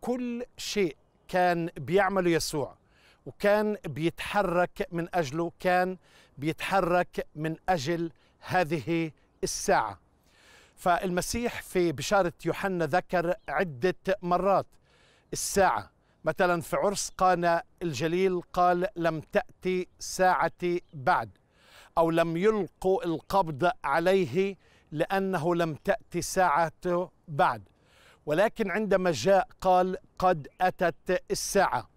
كل شيء كان بيعمله يسوع وكان بيتحرك من اجله كان بيتحرك من اجل هذه الساعه فالمسيح في بشاره يوحنا ذكر عده مرات الساعه مثلا في عرس قانا الجليل قال لم تاتي ساعتي بعد او لم يلقوا القبض عليه لانه لم تاتي ساعته بعد ولكن عندما جاء قال قد أتت الساعة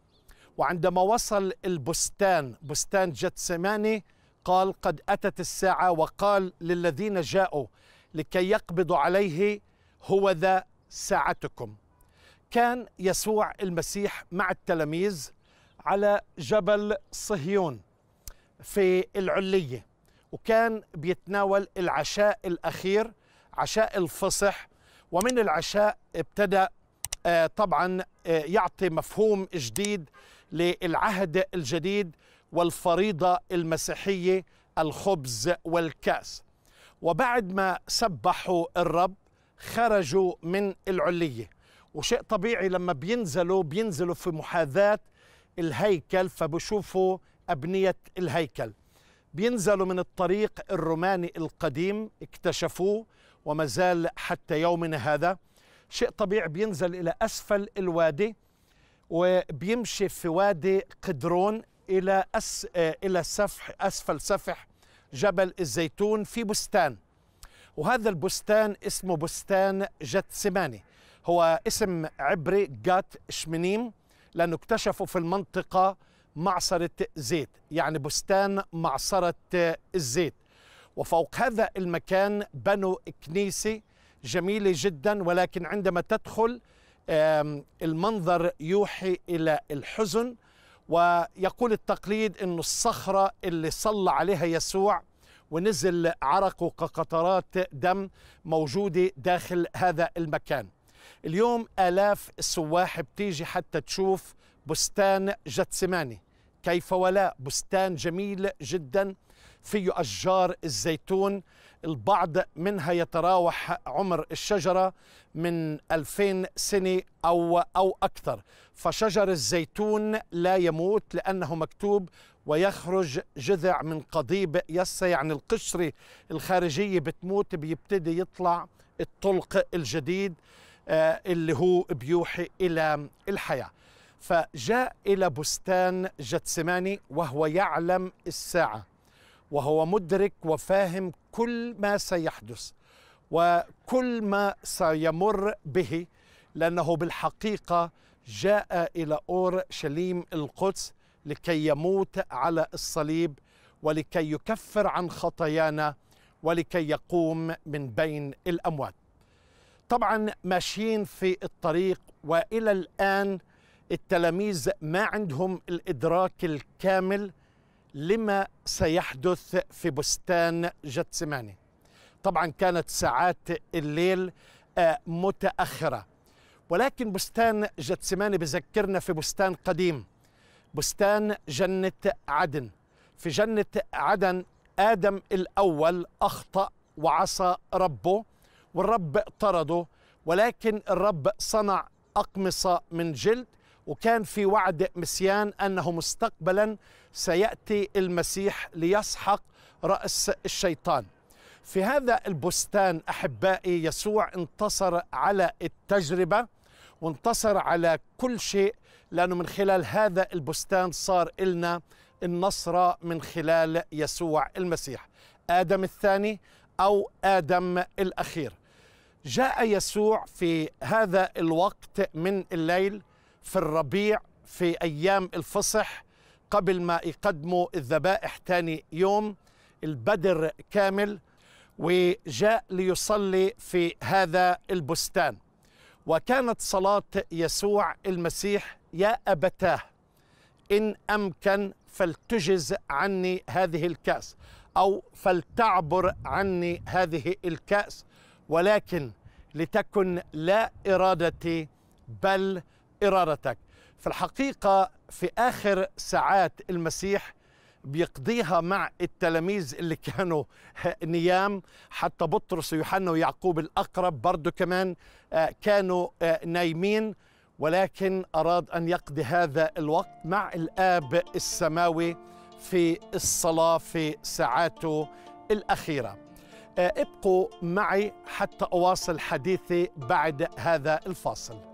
وعندما وصل البستان بستان جتسماني قال قد أتت الساعة وقال للذين جاءوا لكي يقبضوا عليه هو ذا ساعتكم كان يسوع المسيح مع التلاميذ على جبل صهيون في العليه وكان بيتناول العشاء الاخير عشاء الفصح ومن العشاء ابتدأ آه، طبعا آه، يعطي مفهوم جديد للعهد الجديد والفريضة المسيحية الخبز والكأس وبعد ما سبحوا الرب خرجوا من العلية وشيء طبيعي لما بينزلوا بينزلوا في محاذاة الهيكل فبشوفوا أبنية الهيكل بينزلوا من الطريق الروماني القديم اكتشفوه وما زال حتى يومنا هذا شيء طبيعي بينزل إلى أسفل الوادي وبيمشي في وادي قدرون إلى أس... إلى سفح أسفل سفح جبل الزيتون في بستان وهذا البستان اسمه بستان جتسماني هو اسم عبري جات شمنيم لأنه اكتشفوا في المنطقة معصرة زيت يعني بستان معصرة الزيت وفوق هذا المكان بنوا كنيسة جميلة جدا ولكن عندما تدخل المنظر يوحي إلى الحزن ويقول التقليد أن الصخرة اللي صلى عليها يسوع ونزل عرقه كقطرات دم موجودة داخل هذا المكان اليوم آلاف السواح بتيجي حتى تشوف بستان جتسماني كيف ولا بستان جميل جداً فيه أشجار الزيتون البعض منها يتراوح عمر الشجرة من 2000 سنة أو, أو أكثر فشجر الزيتون لا يموت لأنه مكتوب ويخرج جذع من قضيب يسا يعني القشرة الخارجية بتموت بيبتدي يطلع الطلق الجديد آه، اللي هو بيوحي إلى الحياة فجاء إلى بستان جتسماني وهو يعلم الساعة وهو مدرك وفاهم كل ما سيحدث وكل ما سيمر به لأنه بالحقيقة جاء إلى أورشليم القدس لكي يموت على الصليب ولكي يكفر عن خطايانا ولكي يقوم من بين الأموات طبعا ماشيين في الطريق والى الان التلاميذ ما عندهم الادراك الكامل لما سيحدث في بستان جتسماني طبعا كانت ساعات الليل آه، متأخرة ولكن بستان جتسماني بذكرنا في بستان قديم بستان جنة عدن في جنة عدن آدم الأول أخطأ وعصى ربه والرب طرده ولكن الرب صنع أقمصة من جلد وكان في وعد مسيان انه مستقبلا سياتي المسيح ليسحق راس الشيطان. في هذا البستان احبائي يسوع انتصر على التجربه وانتصر على كل شيء لانه من خلال هذا البستان صار النا النصره من خلال يسوع المسيح. ادم الثاني او ادم الاخير. جاء يسوع في هذا الوقت من الليل في الربيع في أيام الفصح قبل ما يقدموا الذبائح تاني يوم البدر كامل وجاء ليصلي في هذا البستان وكانت صلاة يسوع المسيح يا أبتاه إن أمكن فلتجز عني هذه الكأس أو فلتعبر عني هذه الكأس ولكن لتكن لا إرادتي بل إرادتك في الحقيقة في آخر ساعات المسيح بيقضيها مع التلاميذ اللي كانوا نيام حتى بطرس ويوحنا ويعقوب الأقرب برضو كمان آه، كانوا آه، نايمين ولكن أراد أن يقضي هذا الوقت مع الآب السماوي في الصلاة في ساعاته الأخيرة آه، ابقوا معي حتى أواصل حديثي بعد هذا الفاصل